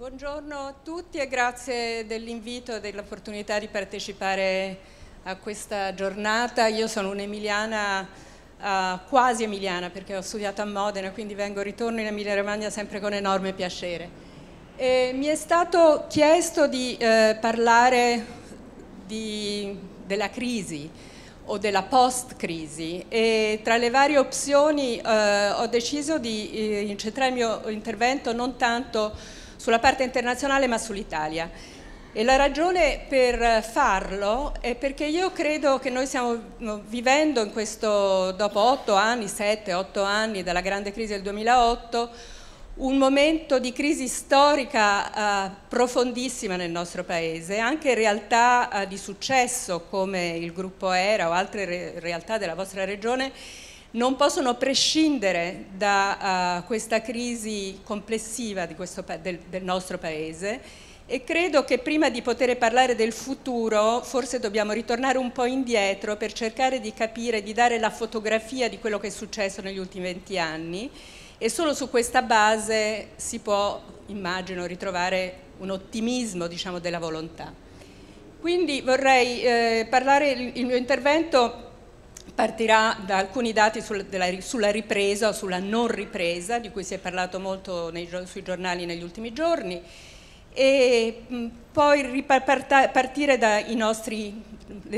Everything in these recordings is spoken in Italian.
Buongiorno a tutti e grazie dell'invito e dell'opportunità di partecipare a questa giornata. Io sono un'emiliana, eh, quasi emiliana perché ho studiato a Modena, quindi vengo e ritorno in Emilia Romagna sempre con enorme piacere. E mi è stato chiesto di eh, parlare di, della crisi o della post-crisi e tra le varie opzioni eh, ho deciso di eh, incentrare il mio intervento non tanto sulla parte internazionale ma sull'Italia. E la ragione per farlo è perché io credo che noi stiamo vivendo in questo, dopo otto anni, sette, otto anni dalla grande crisi del 2008, un momento di crisi storica eh, profondissima nel nostro paese, anche realtà eh, di successo come il gruppo ERA o altre re realtà della vostra regione non possono prescindere da uh, questa crisi complessiva questo, del, del nostro Paese e credo che prima di poter parlare del futuro forse dobbiamo ritornare un po' indietro per cercare di capire, di dare la fotografia di quello che è successo negli ultimi 20 anni e solo su questa base si può, immagino, ritrovare un ottimismo diciamo, della volontà. Quindi vorrei eh, parlare, il mio intervento partirà da alcuni dati sul, della, sulla ripresa o sulla non ripresa, di cui si è parlato molto nei, sui giornali negli ultimi giorni, e poi partire dalle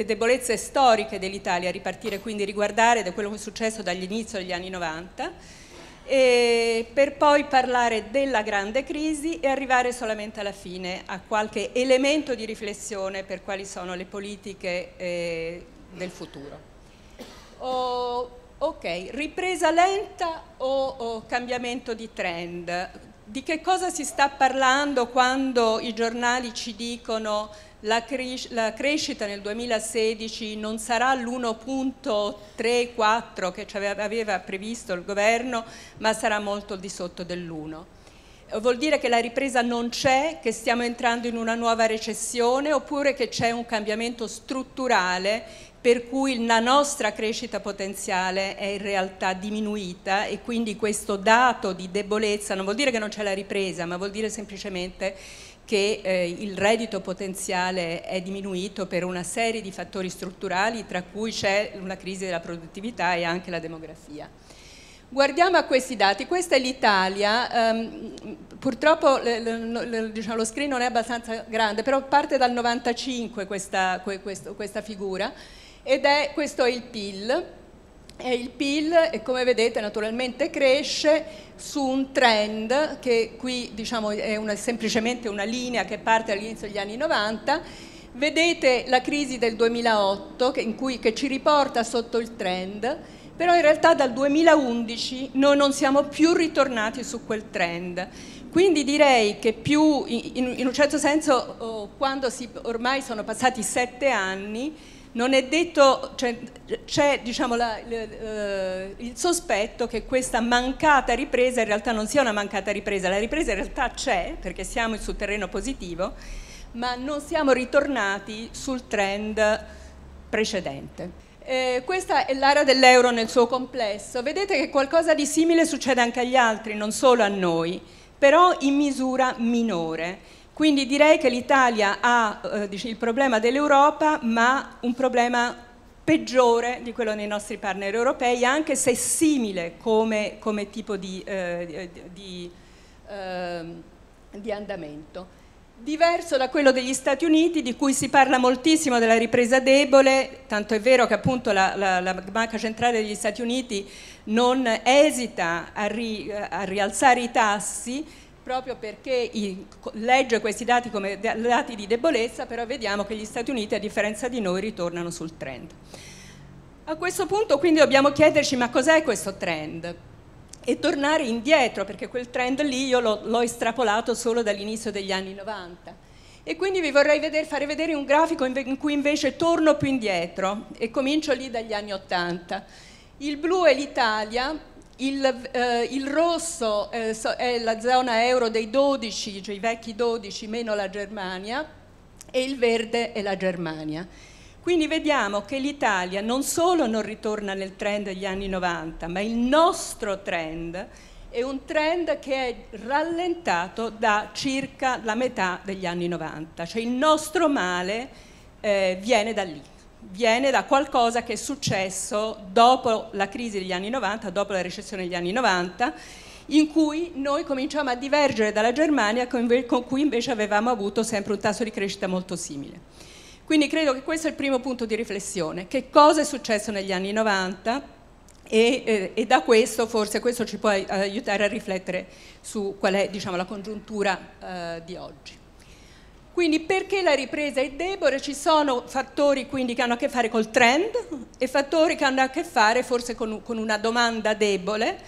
debolezze storiche dell'Italia, ripartire quindi riguardare da quello che è successo dall'inizio degli anni 90 per poi parlare della grande crisi e arrivare solamente alla fine a qualche elemento di riflessione per quali sono le politiche eh, del futuro o, ok, ripresa lenta o, o cambiamento di trend? Di che cosa si sta parlando quando i giornali ci dicono la, cres la, crescita nel 2016 non sarà l'1.34 che ci aveva previsto il governo, ma sarà molto al di sotto dell'1. Vuol dire che la ripresa non c'è, che stiamo entrando in una nuova recessione oppure che c'è un cambiamento strutturale per cui la nostra crescita potenziale è in realtà diminuita e quindi questo dato di debolezza non vuol dire che non c'è la ripresa, ma vuol dire semplicemente che eh, il reddito potenziale è diminuito per una serie di fattori strutturali, tra cui c'è una crisi della produttività e anche la demografia. Guardiamo a questi dati, questa è l'Italia, ehm, purtroppo le, le, le, diciamo, lo screen non è abbastanza grande, però parte dal 95 questa, que, questo, questa figura, ed è questo è il PIL. E il PIL, come vedete, naturalmente cresce su un trend che qui diciamo, è una, semplicemente una linea che parte all'inizio degli anni 90. Vedete la crisi del 2008 che, cui, che ci riporta sotto il trend, però in realtà dal 2011 noi non siamo più ritornati su quel trend. Quindi direi che più, in, in un certo senso, oh, quando si, ormai sono passati sette anni, non è detto, cioè, c'è cioè, diciamo, eh, il sospetto che questa mancata ripresa in realtà non sia una mancata ripresa, la ripresa in realtà c'è perché siamo sul terreno positivo, ma non siamo ritornati sul trend precedente. Eh, questa è l'area dell'euro nel suo complesso, vedete che qualcosa di simile succede anche agli altri, non solo a noi, però in misura minore. Quindi direi che l'Italia ha eh, il problema dell'Europa, ma un problema peggiore di quello dei nostri partner europei, anche se simile come, come tipo di, eh, di, eh, ehm, di andamento diverso da quello degli Stati Uniti di cui si parla moltissimo della ripresa debole, tanto è vero che appunto la, la, la Banca Centrale degli Stati Uniti non esita a, ri, a rialzare i tassi proprio perché legge questi dati come dati di debolezza, però vediamo che gli Stati Uniti, a differenza di noi, ritornano sul trend. A questo punto quindi dobbiamo chiederci ma cos'è questo trend? E tornare indietro, perché quel trend lì io l'ho estrapolato solo dall'inizio degli anni 90. E quindi vi vorrei vedere, fare vedere un grafico in cui invece torno più indietro e comincio lì dagli anni 80. Il blu è l'Italia, il, eh, il, rosso eh, è la zona euro dei 12, cioè i vecchi 12 meno la Germania, e il verde è la Germania. Quindi vediamo che l'Italia non solo non ritorna nel trend degli anni 90, ma il nostro trend è un trend che è rallentato da circa la metà degli anni 90, cioè il nostro male eh, viene da lì viene da qualcosa che è successo dopo la crisi degli anni 90, dopo la recessione degli anni 90, in cui noi cominciamo a divergere dalla Germania con cui invece avevamo avuto sempre un tasso di crescita molto simile. Quindi credo che questo è il primo punto di riflessione, che cosa è successo negli anni 90 e, eh, e da questo forse questo ci può aiutare a riflettere su qual è diciamo, la congiuntura eh, di oggi. Quindi perché la ripresa è debole? Ci sono fattori quindi, che hanno a che fare col trend e fattori che hanno a che fare forse con, con una domanda debole.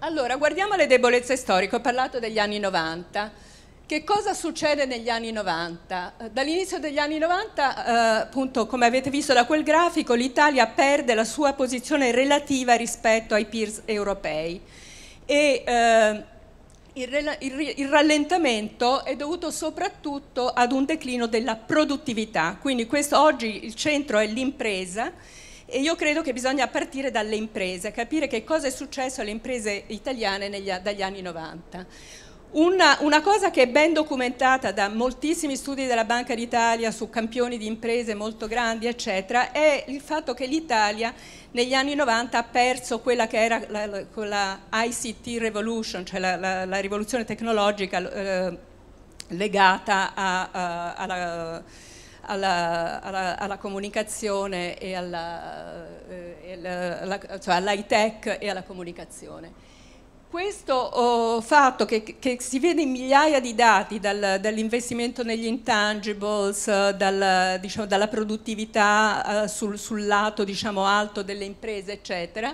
Allora, guardiamo le debolezze storiche, ho parlato degli anni 90. Che cosa succede negli anni 90? Eh, dall'inizio degli anni 90, eh, appunto, come avete visto da quel grafico, l'Italia perde la sua posizione relativa rispetto ai peers europei. E, eh, il, il, il, rallentamento è dovuto soprattutto ad un declino della produttività, quindi questo, oggi il centro è l'impresa e io credo che bisogna partire dalle imprese, capire che cosa è successo alle imprese italiane negli, dagli anni 90. Una, una, cosa che è ben documentata da moltissimi studi della Banca d'Italia su campioni di imprese molto grandi, eccetera, è il fatto che l'Italia negli anni 90 ha perso quella che era la, la, la ICT revolution, cioè la, la rivoluzione tecnologica eh, legata a, a, alla, alla, alla, alla, comunicazione e alla, eh, e cioè all'high tech e alla comunicazione. Questo oh, fatto che, che, si vede in migliaia di dati dal, dall'investimento negli intangibles, dal, diciamo, dalla produttività eh, sul, sul, lato diciamo, alto delle imprese, eccetera,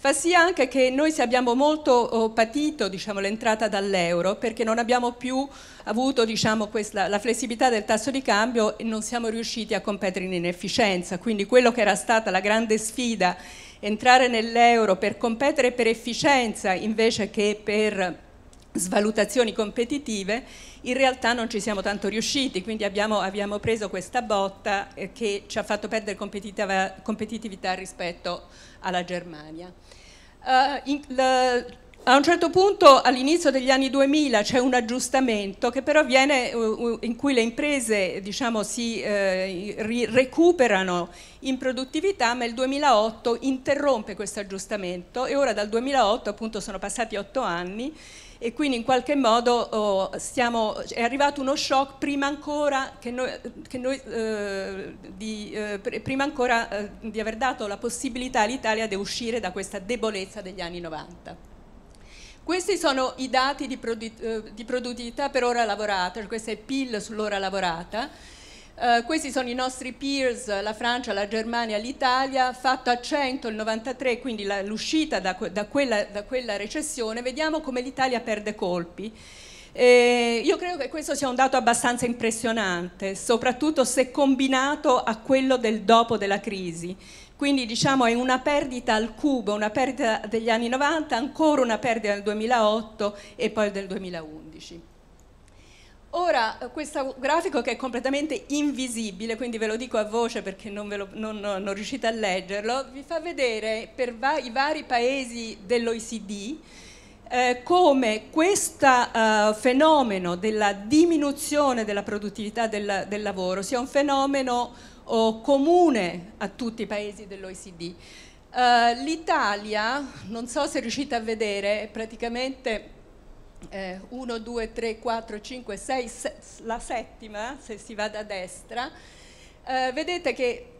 fa sì anche che noi abbiamo molto oh, patito diciamo, l'entrata dall'euro perché non abbiamo più avuto diciamo, questa, la flessibilità del tasso di cambio e non siamo riusciti a competere in inefficienza. Quindi quello che era stata la grande sfida entrare nell'euro per competere per efficienza invece che per svalutazioni competitive, in realtà non ci siamo tanto riusciti, quindi abbiamo, abbiamo preso questa botta eh, che ci ha fatto perdere competitività rispetto alla Germania. Uh, in, la, a un certo punto, all'inizio degli anni 2000, c'è un aggiustamento che però viene, in cui le imprese diciamo, si eh, recuperano in produttività, ma il 2008 interrompe questo aggiustamento e ora dal 2008 appunto sono passati otto anni e quindi in qualche modo oh, stiamo, è arrivato uno shock prima ancora, che noi, che noi, eh, di, eh, prima ancora eh, di aver dato la possibilità all'Italia di uscire da questa debolezza degli anni 90. Questi sono i dati di, produ- eh, di produttività per ora lavorata, cioè questo è il PIL sull'ora lavorata. Uh, questi sono i nostri peers, la Francia, la Germania, l'Italia, fatto a 100 il 93, quindi la, l'uscita da, da, quella, da, quella, recessione, vediamo come l'Italia perde colpi. Eh, io credo che questo sia un dato abbastanza impressionante, soprattutto se combinato a quello del dopo della crisi. Quindi diciamo è una perdita al cubo, una perdita degli anni 90, ancora una perdita del 2008 e poi del 2011. Ora, questo grafico che è completamente invisibile, quindi ve lo dico a voce perché non, lo, non, non riuscite a leggerlo, vi fa vedere per va i vari paesi dell'OECD eh, come questo uh, eh, fenomeno della diminuzione della produttività del, del lavoro sia un fenomeno o comune a tutti i paesi dell'OECD. Uh, eh, L'Italia, non so se riuscite a vedere, è praticamente 1, 2, 3, 4, 5, 6, la settima, se si va da destra, uh, vedete che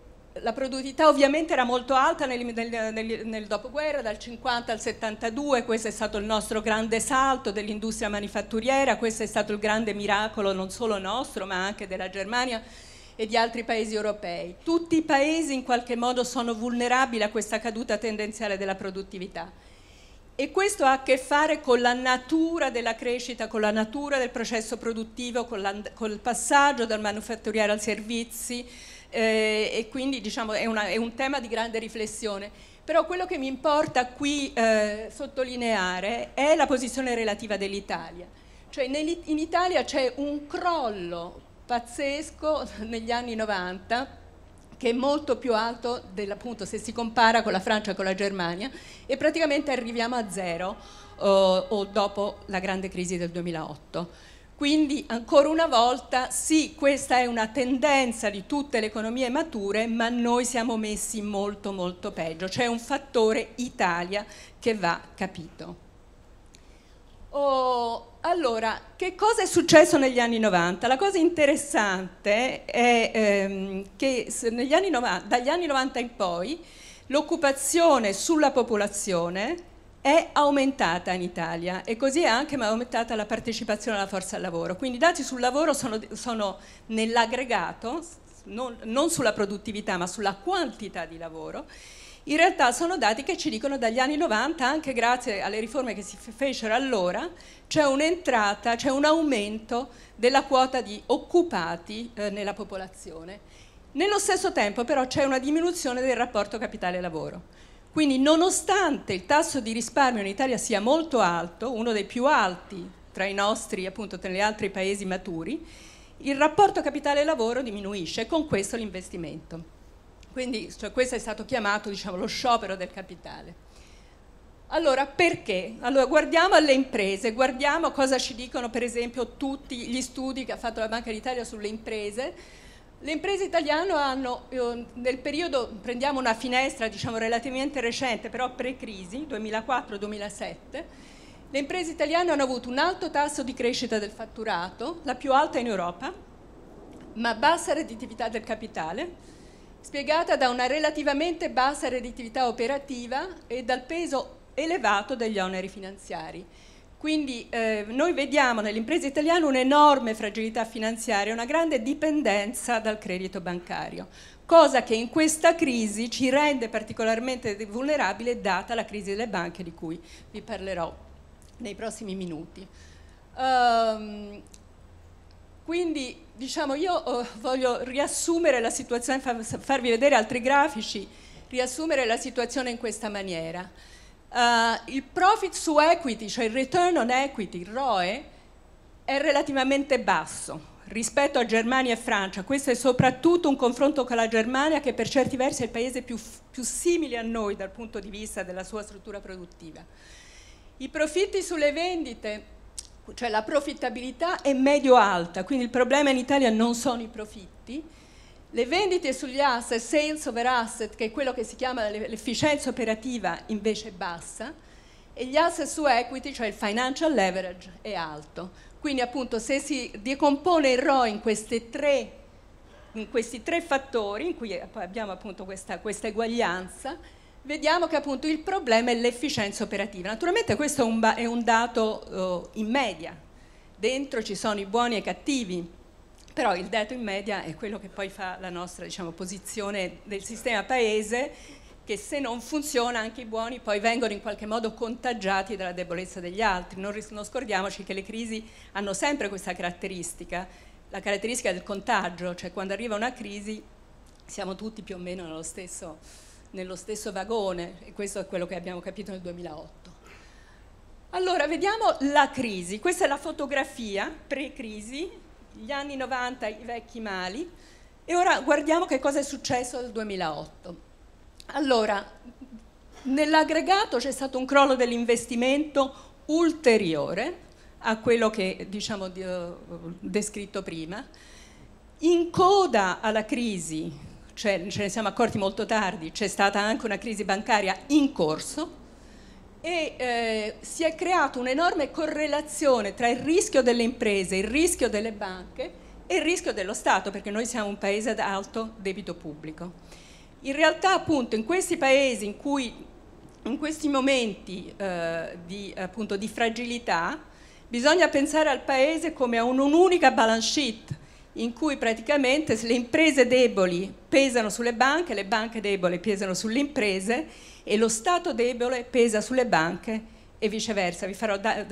la produttività ovviamente era molto alta nel, nel, nel, nel, dopoguerra, dal 50 al 72, questo è stato il nostro grande salto dell'industria manifatturiera, questo è stato il grande miracolo non solo nostro ma anche della Germania, e di altri paesi europei. Tutti i paesi in qualche modo sono vulnerabili a questa caduta tendenziale della produttività. E questo ha a che fare con la natura della crescita, con la natura del processo produttivo, con, la, con passaggio dal manufatturiero al servizi eh, e quindi diciamo, è, una, è, un tema di grande riflessione. Però quello che mi importa qui eh, sottolineare è la posizione relativa dell'Italia. Cioè in Italia c'è un crollo pazzesco negli anni 90 che è molto più alto appunto, se si compara con la Francia e con la Germania e praticamente arriviamo a zero eh, o dopo la grande crisi del 2008. Quindi ancora una volta sì, questa è una tendenza di tutte le economie mature, ma noi siamo messi molto molto peggio, c'è un fattore Italia che va capito. Oh, allora, che cosa è successo negli anni 90? La cosa interessante è ehm, che anni 90, dagli anni 90 in poi l'occupazione sulla popolazione è aumentata in Italia e così è anche aumentata la partecipazione alla forza del lavoro. Quindi i dati sul lavoro sono, sono nell'aggregato, non, non sulla produttività ma sulla quantità di lavoro in realtà sono dati che ci dicono dagli anni 90, anche grazie alle riforme che si fecero allora, c'è un'entrata, c'è un aumento della quota di occupati eh, nella popolazione. Nello stesso tempo però c'è una diminuzione del rapporto capitale-lavoro. Quindi nonostante il tasso di risparmio in Italia sia molto alto, uno dei più alti tra i nostri, appunto tra gli altri paesi maturi, il rapporto capitale-lavoro diminuisce e con questo l'investimento. Quindi cioè, questo è stato chiamato diciamo, lo sciopero del capitale. Allora, perché? Allora, guardiamo alle imprese, guardiamo cosa ci dicono per esempio tutti gli studi che ha fatto la Banca d'Italia sulle imprese. Le imprese italiane hanno, eh, nel periodo, prendiamo una finestra diciamo relativamente recente, però pre-crisi, 2004-2007, le imprese italiane hanno avuto un alto tasso di crescita del fatturato, la più alta in Europa, ma bassa redditività del capitale, spiegata da una relativamente bassa redditività operativa e dal peso elevato degli oneri finanziari. Quindi eh, noi vediamo nell'impresa italiana un'enorme fragilità finanziaria, una grande dipendenza dal credito bancario, cosa che in questa crisi ci rende particolarmente vulnerabile data la crisi delle banche di cui vi parlerò nei prossimi minuti. Um, quindi diciamo, io eh, voglio riassumere la situazione, farvi vedere altri grafici, riassumere la situazione in questa maniera. Uh, il profit su equity, cioè il return on equity, il ROE, è relativamente basso rispetto a Germania e Francia. Questo è soprattutto un confronto con la Germania che per certi versi è il paese più, più simile a noi dal punto di vista della sua struttura produttiva. I profitti sulle vendite cioè la profittabilità è medio-alta, quindi il problema in Italia non sono i profitti, le vendite sugli asset, sales over asset, che è quello che si chiama l'efficienza operativa, invece è bassa, e gli asset su equity, cioè il financial leverage, è alto. Quindi appunto se si decompone il ROI in, in, questi tre fattori, in cui eh, abbiamo appunto questa, questa eguaglianza, vediamo che appunto il problema è l'efficienza operativa. Naturalmente questo è un, è un dato uh, in media, dentro ci sono i buoni e i cattivi, però il dato in media è quello che poi fa la nostra diciamo, posizione del sistema paese, che se non funziona anche i buoni poi vengono in qualche modo contagiati dalla debolezza degli altri. non, non scordiamoci che le crisi hanno sempre questa caratteristica, la caratteristica del contagio, cioè quando arriva una crisi siamo tutti più o meno nello stesso nello stesso vagone e questo è quello che abbiamo capito nel 2008. Allora, vediamo la crisi. Questa è la fotografia pre-crisi, gli anni 90, i vecchi mali. E ora guardiamo che cosa è successo nel 2008. Allora, nell'aggregato c'è stato un crollo dell'investimento ulteriore a quello che diciamo eh, descritto prima. In coda alla crisi cioè, ce ne siamo accorti molto tardi, c'è stata anche una crisi bancaria in corso e eh, si è creata un'enorme correlazione tra il rischio delle imprese, il rischio delle banche e il rischio dello Stato, perché noi siamo un paese ad alto debito pubblico. In realtà appunto in questi paesi in cui in questi momenti eh, di, appunto, di fragilità bisogna pensare al paese come a un'unica balance sheet in cui praticamente le imprese deboli pesano sulle banche, le banche deboli pesano sulle imprese e lo Stato debole pesa sulle banche e viceversa. Vi,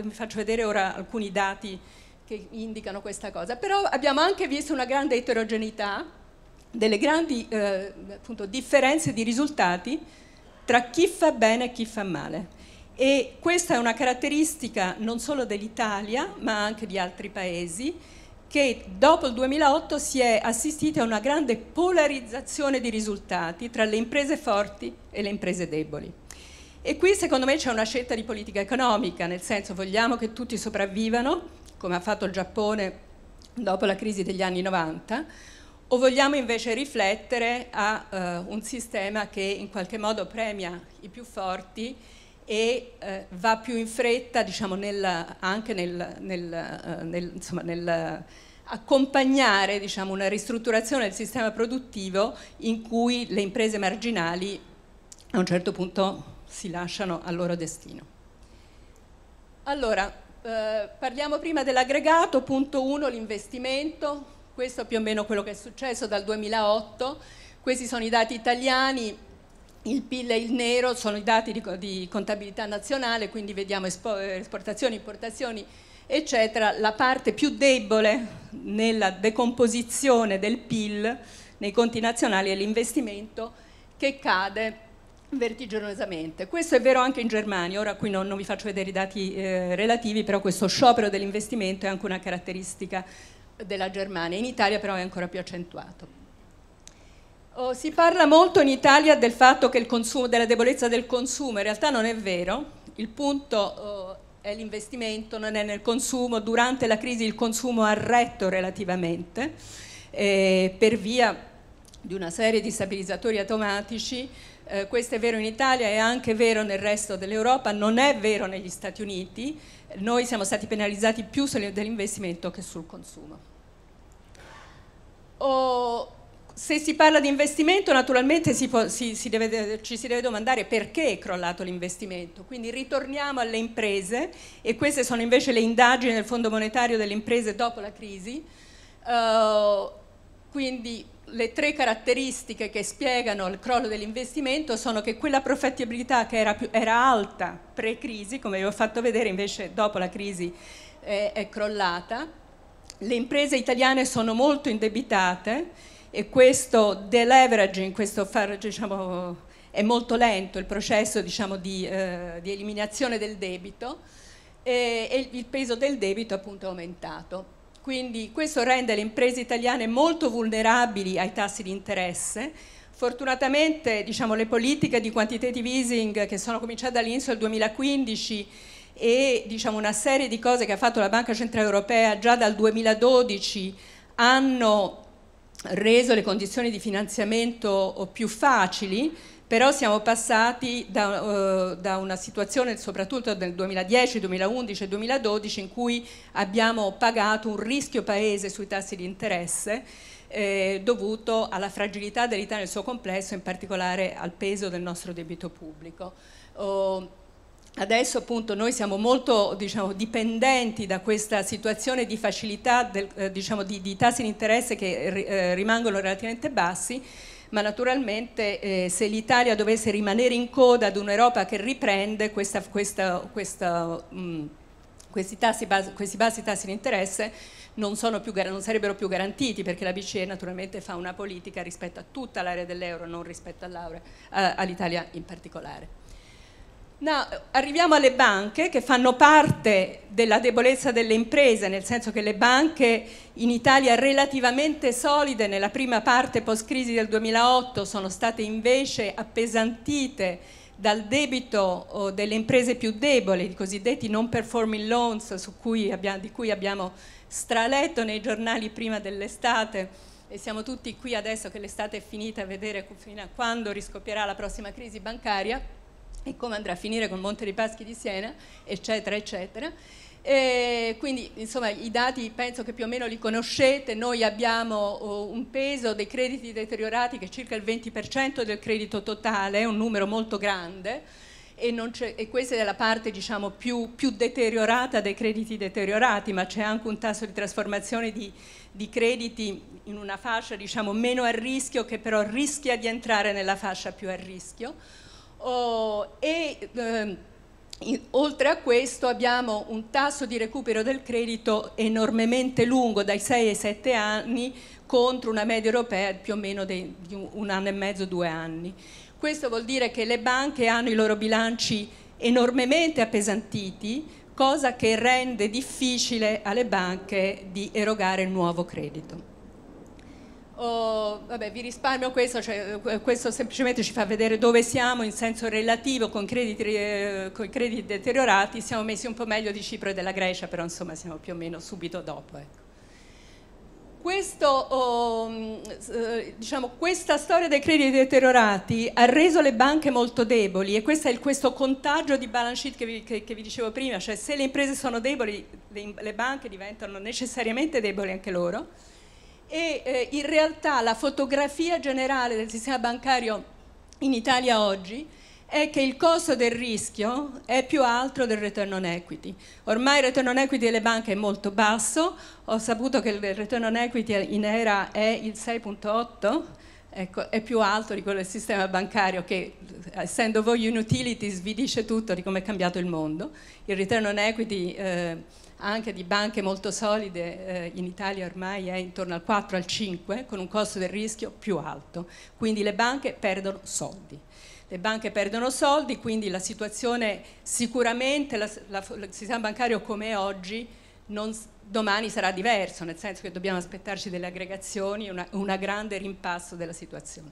vi faccio vedere ora alcuni dati che indicano questa cosa. Però abbiamo anche visto una grande eterogeneità, delle grandi eh, appunto, differenze di risultati tra chi fa bene e chi fa male. E questa è una caratteristica non solo dell'Italia, ma anche di altri paesi che dopo il 2008 si è assistita a una grande polarizzazione di risultati tra le imprese forti e le imprese deboli. E qui secondo me c'è una scelta di politica economica, nel senso vogliamo che tutti sopravvivano, come ha fatto il Giappone dopo la crisi degli anni 90, o vogliamo invece riflettere a uh, un sistema che in qualche modo premia i più forti e eh, va più in fretta diciamo, nel, anche nel, nel, eh, nel insomma, eh, accompagnare diciamo, una ristrutturazione del sistema produttivo in cui le imprese marginali a un certo punto si lasciano al loro destino. Allora, eh, parliamo prima dell'aggregato, punto 1, l'investimento, questo è più o meno quello che è successo dal 2008, questi sono i dati italiani, il PIL e il nero sono i dati di, di contabilità nazionale, quindi vediamo esportazioni, importazioni, eccetera. La parte più debole nella decomposizione del PIL nei conti nazionali è l'investimento che cade vertiginosamente. Questo è vero anche in Germania, ora qui non, non vi faccio vedere i dati eh, relativi, però questo sciopero dell'investimento è anche una caratteristica della Germania, in Italia però è ancora più accentuato. Oh, si parla molto in Italia del fatto che il consumo, della debolezza del consumo, in realtà non è vero, il punto oh, è l'investimento, non è nel consumo, durante la crisi il consumo ha retto relativamente eh, per via di una serie di stabilizzatori automatici, eh, questo è vero in Italia è anche vero nel resto dell'Europa, non è vero negli Stati Uniti, noi siamo stati penalizzati più sull'investimento che sul consumo. Oh, se si parla di investimento naturalmente si può, si, si deve, ci si deve domandare perché è crollato l'investimento, quindi ritorniamo alle imprese e queste sono invece le indagini del Fondo Monetario delle imprese dopo la crisi, uh, quindi le tre caratteristiche che spiegano il crollo dell'investimento sono che quella profettibilità che era, più, era alta pre-crisi, come vi ho fatto vedere invece dopo la crisi eh, è crollata, le imprese italiane sono molto indebitate, e questo deleveraging, questo far, diciamo, è molto lento il processo diciamo, di, eh, di, eliminazione del debito e, e, il peso del debito appunto è aumentato. Quindi questo rende le imprese italiane molto vulnerabili ai tassi di interesse. Fortunatamente diciamo, le politiche di quantitative easing che sono cominciate dall'inizio del 2015 e diciamo, una serie di cose che ha fatto la Banca Centrale Europea già dal 2012 hanno reso le condizioni di finanziamento oh, più facili, però siamo passati da, uh, da una situazione soprattutto nel 2010, 2011 e 2012 in cui abbiamo pagato un rischio paese sui tassi di interesse eh, dovuto alla fragilità dell'Italia nel suo complesso, in particolare al peso del nostro debito pubblico. Oh, Adesso appunto noi siamo molto diciamo, dipendenti da questa situazione di facilità, del, eh, diciamo, di, di, tassi di interesse che eh, rimangono relativamente bassi, ma naturalmente eh, se l'Italia dovesse rimanere in coda ad un'Europa che riprende questa, questa, questa, mh, mm, questi, tassi, questi bassi tassi di interesse non, più, non, sarebbero più garantiti perché la BCE naturalmente fa una politica rispetto a tutta l'area dell'euro, non rispetto eh, all'Italia in particolare. No, arriviamo alle banche che fanno parte della debolezza delle imprese, nel senso che le banche in Italia relativamente solide nella prima parte post-crisi del 2008 sono state invece appesantite dal debito delle imprese più deboli, i cosiddetti non performing loans cui abbiamo, di cui abbiamo straletto nei giornali prima dell'estate e siamo tutti qui adesso che l'estate è finita a vedere fino a quando riscoprirà la prossima crisi bancaria e come andrà a finire con Monte dei Paschi di Siena, eccetera, eccetera. E quindi insomma i dati penso che più o meno li conoscete, noi abbiamo oh, un peso dei crediti deteriorati che è circa il 20% del credito totale, è un numero molto grande e, e questa è la parte diciamo, più, più, deteriorata dei crediti deteriorati, ma c'è anche un tasso di trasformazione di, di crediti in una fascia diciamo, meno a rischio che però rischia di entrare nella fascia più a rischio Oh, e ehm, in, oltre a questo abbiamo un tasso di recupero del credito enormemente lungo, dai 6 ai 7 anni, contro una media europea più o meno di un anno e mezzo, due anni. Questo vuol dire che le banche hanno i loro bilanci enormemente appesantiti, cosa che rende difficile alle banche di erogare nuovo credito. Oh, vabbè, vi risparmio questo, cioè, eh, questo semplicemente ci fa vedere dove siamo in senso relativo, con crediti, eh, crediti deteriorati siamo messi un po' meglio di Cipro e della Grecia, però insomma siamo più o meno subito dopo. Ecco. Questo, oh, diciamo, questa storia dei crediti deteriorati ha reso le banche molto deboli e questo è il, questo contagio di balance sheet che vi, che, che vi, dicevo prima, cioè se le imprese sono deboli le, le banche diventano necessariamente deboli anche loro e eh, in realtà la fotografia generale del sistema bancario in Italia oggi è che il costo del rischio è più alto del return on equity. Ormai il return on equity delle banche è molto basso, ho saputo che il return on equity in era è il 6.8, ecco, è più alto di quello del sistema bancario che essendo voi in utilities vi dice tutto di come è cambiato il mondo. Il return on equity eh, anche di banche molto solide eh, in Italia ormai è intorno al 4 al 5 con un costo del rischio più alto, quindi le banche perdono soldi. Le banche perdono soldi, quindi la situazione sicuramente, il sistema bancario come è oggi non, domani sarà diverso, nel senso che dobbiamo aspettarci delle aggregazioni, un grande rimpasso della situazione.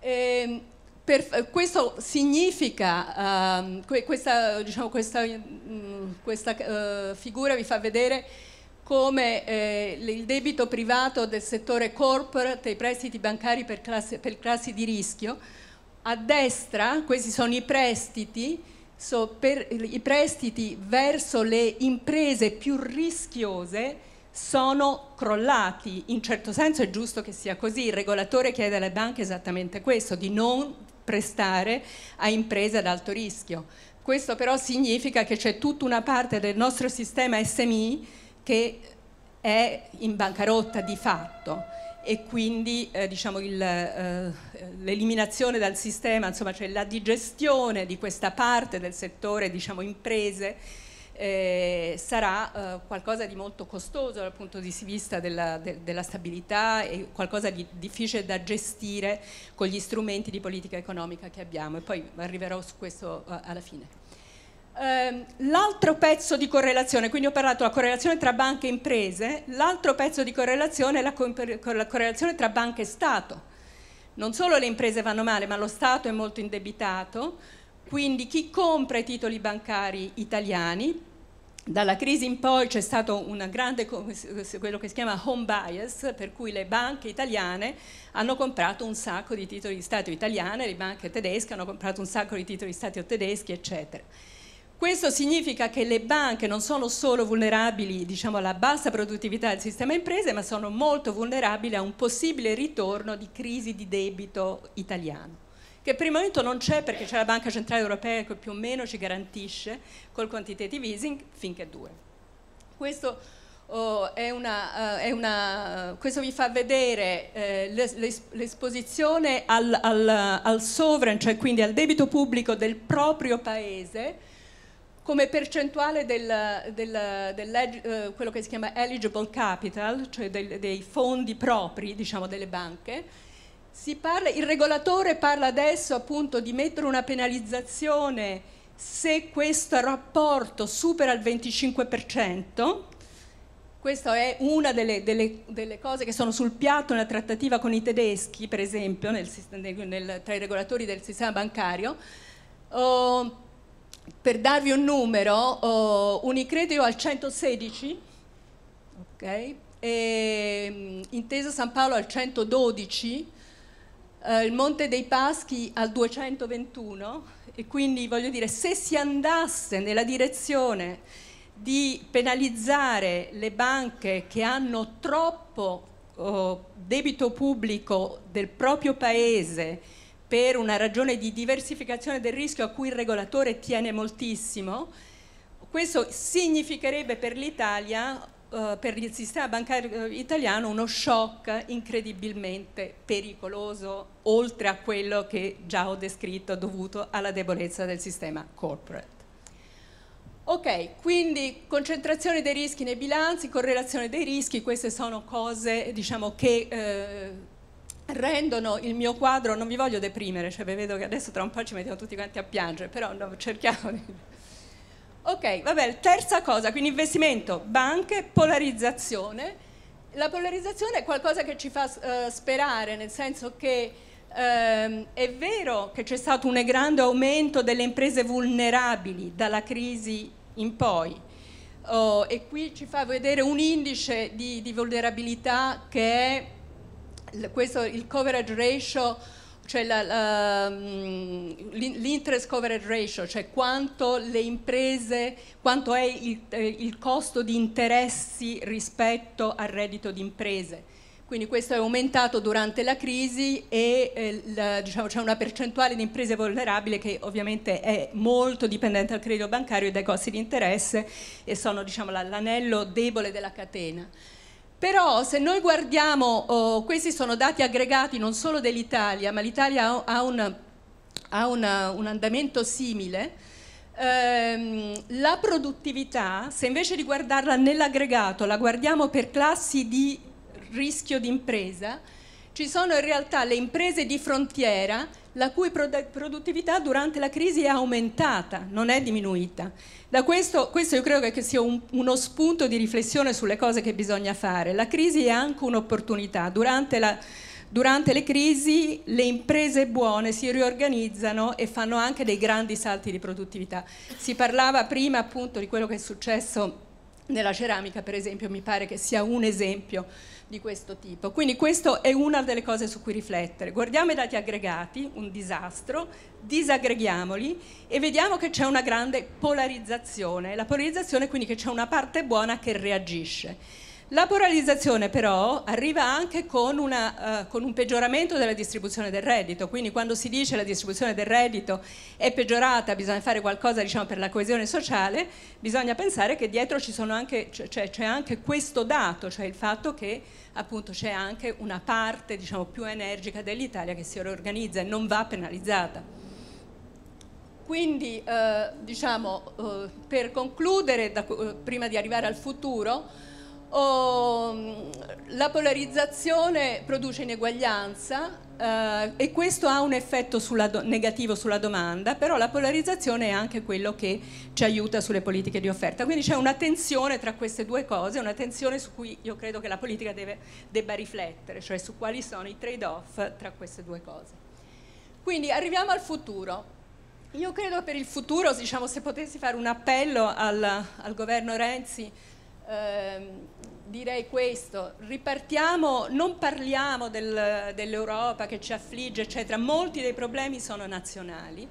Ehm, per, questo significa, um, que, questa, diciamo, questa, mh, mm, questa uh, figura vi fa vedere come eh, il debito privato del settore corporate i prestiti bancari per, classe, per classi di rischio. A destra, questi sono i prestiti, so, per, i prestiti verso le imprese più rischiose sono crollati. In certo senso è giusto che sia così, il regolatore chiede alle banche esattamente questo, di non prestare a imprese ad alto rischio. Questo però significa che c'è tutta una parte del nostro sistema SMI che è in bancarotta di fatto e quindi eh, diciamo il, eh, l'eliminazione dal sistema, insomma, cioè la digestione di questa parte del settore diciamo, imprese eh, sarà eh, qualcosa di molto costoso dal punto di vista della, de, della stabilità e qualcosa di difficile da gestire con gli strumenti di politica economica che abbiamo e poi arriverò su questo eh, alla fine. Ehm, l'altro pezzo di correlazione, quindi ho parlato della correlazione tra banche e imprese, l'altro pezzo di correlazione è la, co la correlazione tra banche e Stato. Non solo le imprese vanno male, ma lo Stato è molto indebitato, quindi chi compra i titoli bancari italiani dalla crisi in poi c'è stato un grande, quello che si chiama home bias, per cui le banche italiane hanno comprato un sacco di titoli di Stato italiane, le banche tedesche hanno comprato un sacco di titoli di Stato tedeschi, eccetera. Questo significa che le banche non sono solo vulnerabili diciamo, alla bassa produttività del sistema imprese, ma sono molto vulnerabili a un possibile ritorno di crisi di debito italiano che per il momento non c'è perché c'è la Banca Centrale Europea che più o meno ci garantisce col quantitative easing finché dura. Questo, oh, una, uh, una, uh, questo vi fa vedere eh, l'esposizione al, al, al sovereign, cioè quindi al debito pubblico del proprio paese, come percentuale del, del, del, uh, quello che si chiama eligible capital, cioè dei fondi propri diciamo, delle banche, Parla, il regolatore parla adesso appunto di mettere una penalizzazione se questo rapporto supera il 25%, questa è una delle, delle, delle, cose che sono sul piatto nella trattativa con i tedeschi, per esempio, nel, nel, tra i regolatori del sistema bancario. Oh, per darvi un numero, oh, Unicredito al 116, okay, e, mm, Intesa San Paolo al 112, eh, il Monte dei Paschi al 221 e quindi voglio dire se si andasse nella direzione di penalizzare le banche che hanno troppo oh, debito pubblico del proprio paese per una ragione di diversificazione del rischio a cui il regolatore tiene moltissimo, questo significherebbe per l'Italia eh, per il sistema bancario eh, italiano uno shock incredibilmente pericoloso, oltre a quello che già ho descritto dovuto alla debolezza del sistema corporate. Ok, quindi concentrazione dei rischi nei bilanci, correlazione dei rischi, queste sono cose diciamo, che eh, rendono il mio quadro, non vi voglio deprimere, cioè vedo che adesso tra un po' ci mettiamo tutti quanti a piangere, però no, cerchiamo di Ok, vabbè, terza cosa, quindi investimento, banche, polarizzazione. La polarizzazione è qualcosa che ci fa uh, sperare, nel senso che um, è vero che c'è stato un grande aumento delle imprese vulnerabili dalla crisi in poi, Oh, e qui ci fa vedere un indice di, di vulnerabilità che è questo, il coverage ratio cioè mm, l'interest coverage ratio, cioè quanto le imprese, quanto è il, eh, il costo di interessi rispetto al reddito di imprese. Quindi questo è aumentato durante la crisi e eh, la, diciamo, c'è una percentuale di imprese vulnerabili che ovviamente è molto dipendente dal credito bancario e dai costi di interesse e sono diciamo, l'anello debole della catena. Però se noi guardiamo, oh, questi sono dati aggregati non solo dell'Italia, ma l'Italia ha, un, ha una, un andamento simile, ehm, la produttività, se invece di guardarla nell'aggregato la guardiamo per classi di rischio d'impresa, ci sono in realtà le imprese di frontiera la cui produttività durante la crisi è aumentata, non è diminuita. Da questo, questo io credo che sia un, uno spunto di riflessione sulle cose che bisogna fare. La crisi è anche un'opportunità. Durante, durante le crisi le imprese buone si riorganizzano e fanno anche dei grandi salti di produttività. Si parlava prima appunto di quello che è successo nella ceramica per esempio mi pare che sia un esempio di questo tipo. Quindi questa è una delle cose su cui riflettere. Guardiamo i dati aggregati, un disastro, disaggreghiamoli e vediamo che c'è una grande polarizzazione. La polarizzazione quindi che c'è una parte buona che reagisce la polarizzazione però arriva anche con, una, uh, con, un peggioramento della distribuzione del reddito, quindi quando si dice la distribuzione del reddito è peggiorata, bisogna fare qualcosa diciamo, per la coesione sociale, bisogna pensare che dietro c'è anche, cioè, anche questo dato, cioè il fatto che appunto c'è anche una parte diciamo, più energica dell'Italia che si riorganizza e non va penalizzata quindi eh, diciamo, eh, per concludere da, eh, prima di arrivare al futuro Oh, la polarizzazione produce ineguaglianza eh, e questo ha un effetto sulla negativo sulla domanda, però la polarizzazione è anche quello che ci aiuta sulle politiche di offerta. Quindi c'è una tensione tra queste due cose, una tensione su cui io credo che la politica deve, debba riflettere, cioè su quali sono i trade-off tra queste due cose. Quindi arriviamo al futuro. Io credo per il futuro, diciamo, se potessi fare un appello al, al governo Renzi, ehm, direi questo, ripartiamo, non parliamo del, dell'Europa che ci affligge, eccetera, molti dei problemi sono nazionali.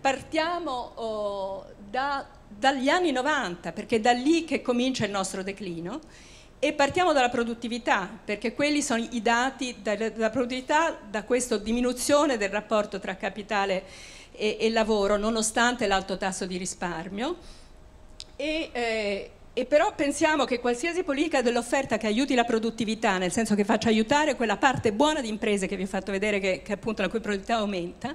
Partiamo oh, da, dagli anni 90, perché è da lì che comincia il nostro declino. E partiamo dalla produttività, perché quelli sono i dati della produttività, da questa diminuzione del rapporto tra capitale e, e lavoro, nonostante l'alto tasso di risparmio. E, eh, e però pensiamo che qualsiasi politica dell'offerta che aiuti la produttività, nel senso che faccia aiutare quella parte buona di imprese che vi ho fatto vedere che, che appunto la cui produttività aumenta,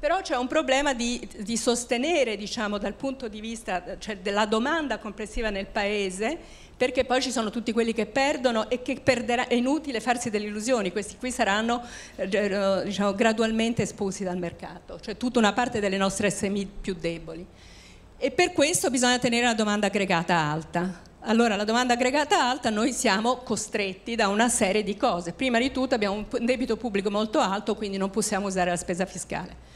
però c'è un problema di, di sostenere diciamo, dal punto di vista cioè, della domanda complessiva nel paese perché poi ci sono tutti quelli che perdono e che perderà, è inutile farsi delle illusioni, questi qui saranno eh, eh diciamo, gradualmente espulsi dal mercato, cioè tutta una parte delle nostre SMI più deboli e per questo bisogna tenere la domanda aggregata alta. Allora, la domanda aggregata alta noi siamo costretti da una serie di cose. Prima di tutto abbiamo un debito pubblico molto alto, quindi non possiamo usare la spesa fiscale.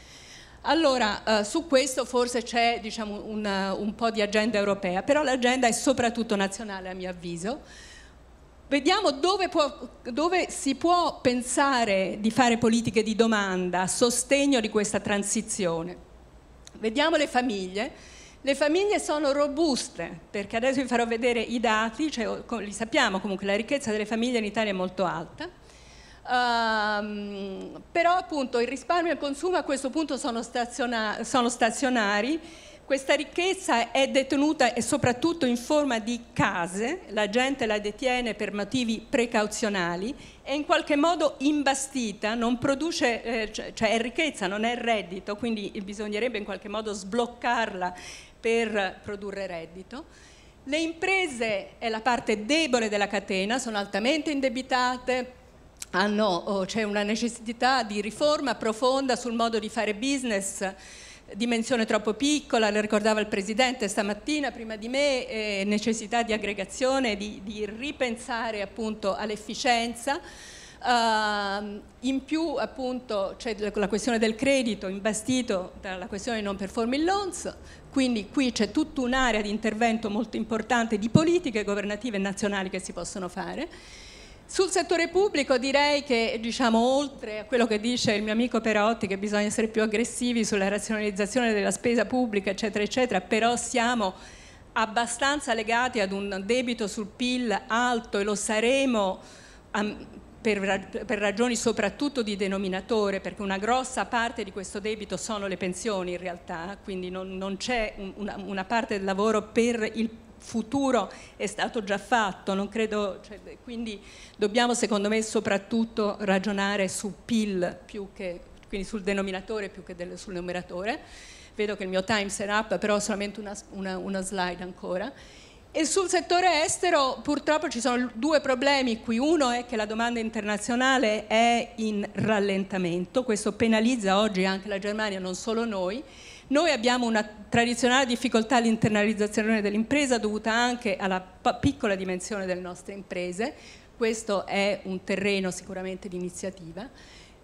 Allora, eh, su questo forse c'è diciamo, un, un po' di agenda europea, però l'agenda è soprattutto nazionale a mio avviso. Vediamo dove, può, dove, si può pensare di fare politiche di domanda a sostegno di questa transizione. Vediamo le famiglie le famiglie sono robuste, perché adesso vi farò vedere i dati, cioè, li sappiamo comunque, la ricchezza delle famiglie in Italia è molto alta, um, però appunto il risparmio e il consumo a questo punto sono, staziona- sono stazionari, questa ricchezza è detenuta e soprattutto in forma di case, la gente la detiene per motivi precauzionali, è in qualche modo imbastita, non produce, eh, cioè, cioè è ricchezza, non è reddito, quindi bisognerebbe in qualche modo sbloccarla per produrre reddito. Le imprese è la parte debole della catena, sono altamente indebitate, hanno, oh, c'è una necessità di riforma profonda sul modo di fare business dimensione troppo piccola, lo ricordava il Presidente stamattina prima di me, eh, necessità di aggregazione, di, di ripensare appunto all'efficienza. Uh, in più appunto c'è la questione del credito imbastito dalla questione non performing loans, quindi qui c'è tutta un'area di intervento molto importante di politiche governative nazionali che si possono fare. Sul settore pubblico direi che diciamo, oltre a quello che dice il mio amico Perotti che bisogna essere più aggressivi sulla razionalizzazione della spesa pubblica eccetera eccetera, però siamo abbastanza legati ad un debito sul PIL alto e lo saremo per, per, ragioni soprattutto di denominatore, perché una grossa parte di questo debito sono le pensioni in realtà, quindi non, non c'è un, una, una, parte del lavoro per il futuro è stato già fatto, credo, cioè, quindi dobbiamo secondo me soprattutto ragionare su PIL più che, quindi sul denominatore più che del, sul numeratore. Vedo che il mio time sarà up, però solamente una, una, una slide ancora. E sul settore estero purtroppo ci sono due problemi qui. Uno è che la domanda internazionale è in rallentamento, questo penalizza oggi anche la Germania, non solo noi. Noi abbiamo una tradizionale difficoltà all'internalizzazione dell'impresa dovuta anche alla piccola dimensione delle nostre imprese, questo è un terreno sicuramente di iniziativa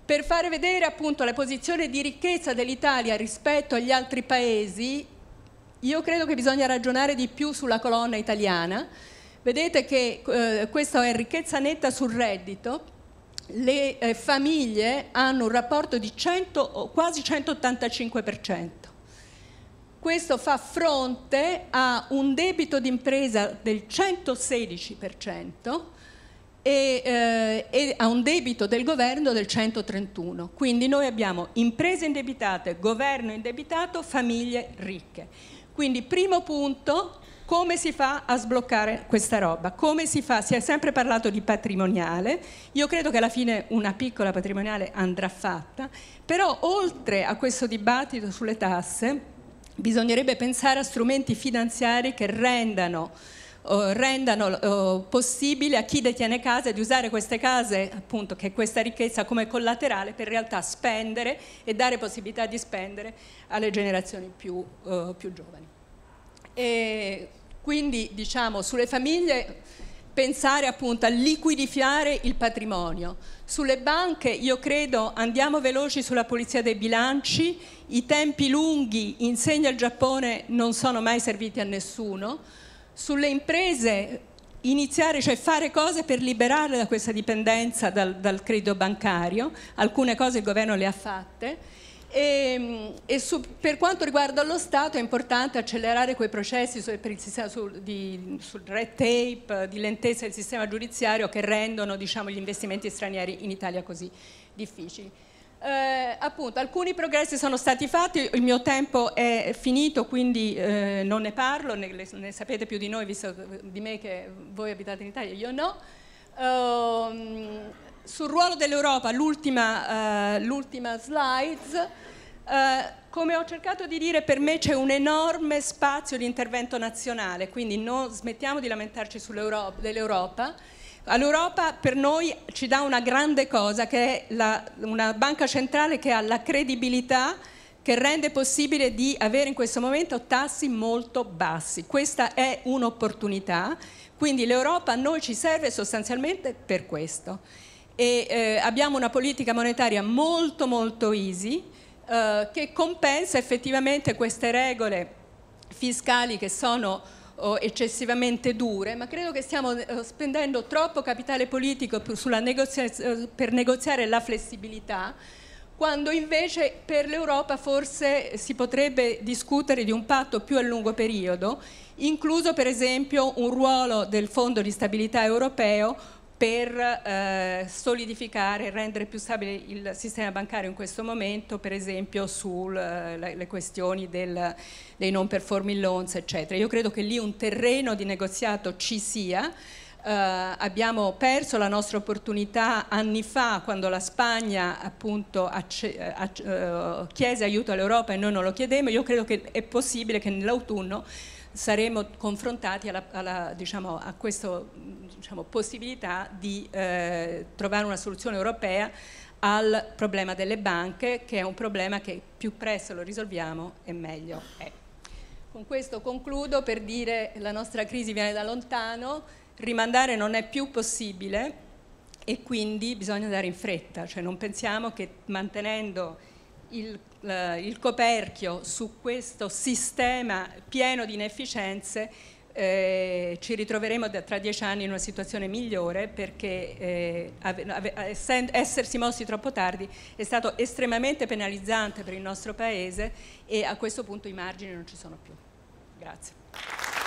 per fare vedere appunto la posizione di ricchezza dell'Italia rispetto agli altri paesi io credo che bisogna ragionare di più sulla colonna italiana. Vedete che eh, questa è ricchezza netta sul reddito. Le eh, famiglie hanno un rapporto di 100, quasi 185%. Questo fa fronte a un debito d'impresa del 116% e, eh, e, a un debito del governo del 131%. Quindi noi abbiamo imprese indebitate, governo indebitato, famiglie ricche. Quindi primo punto, come si fa a sbloccare questa roba? Come si fa? Si è sempre parlato di patrimoniale, io credo che alla fine una piccola patrimoniale andrà fatta, però oltre a questo dibattito sulle tasse bisognerebbe pensare a strumenti finanziari che rendano rendano possibile a chi detiene case di usare queste case, appunto, che questa ricchezza come collaterale per in realtà spendere e dare possibilità di spendere alle generazioni più, eh, più giovani. E quindi diciamo sulle famiglie pensare appunto a liquidificare il patrimonio. Sulle banche io credo andiamo veloci sulla pulizia dei bilanci, i tempi lunghi, insegna il Giappone, non sono mai serviti a nessuno sulle imprese iniziare, cioè fare cose per liberarle da questa dipendenza dal, dal credito bancario, alcune cose il governo le ha fatte. E, ehm, e su, per quanto riguarda lo Stato è importante accelerare quei processi sul, sul, di, sul red tape, di lentezza del sistema giudiziario che rendono diciamo, gli investimenti stranieri in Italia così difficili. Eh, appunto, alcuni progressi sono stati fatti, il mio tempo è finito, quindi eh, non ne parlo, ne, ne, sapete più di noi, visto di me che voi abitate in Italia, io no. Um, sul ruolo dell'Europa, l'ultima, eh, uh, slide, uh, eh, come ho cercato di dire, per me c'è un enorme spazio di intervento nazionale, quindi non smettiamo di lamentarci dell'Europa L'Europa per noi ci dà una grande cosa che è la, una banca centrale che ha la credibilità che rende possibile di avere in questo momento tassi molto bassi. Questa è un'opportunità, quindi l'Europa a noi ci serve sostanzialmente per questo. E, eh, abbiamo una politica monetaria molto molto easy eh, che compensa effettivamente queste regole fiscali che sono eccessivamente dure, ma credo che stiamo eh, spendendo troppo capitale politico eh, per negoziare la flessibilità, quando invece per l'Europa forse si potrebbe discutere di un patto più a lungo periodo, incluso per esempio un ruolo del Fondo di Stabilità Europeo per eh, solidificare e rendere più stabile il sistema bancario in questo momento, per esempio sulle eh, questioni del, dei non performing loans, eccetera. Io credo che lì un terreno di negoziato ci sia. Eh, abbiamo perso la nostra opportunità anni fa quando la Spagna appunto eh, eh, chiese aiuto all'Europa e noi non lo chiedemmo. Io credo che è possibile che nell'autunno saremo confrontati alla, alla, diciamo, a questa diciamo, possibilità di eh, trovare una soluzione europea al problema delle banche, che è un problema che più presto lo risolviamo e meglio è. Con questo concludo per dire che la nostra crisi viene da lontano, rimandare non è più possibile e quindi bisogna andare in fretta, cioè non pensiamo che mantenendo il il coperchio su questo sistema pieno di inefficienze eh, ci ritroveremo tra dieci anni in una situazione migliore perché eh, essersi mossi troppo tardi è stato estremamente penalizzante per il nostro Paese e a questo punto i margini non ci sono più. Grazie.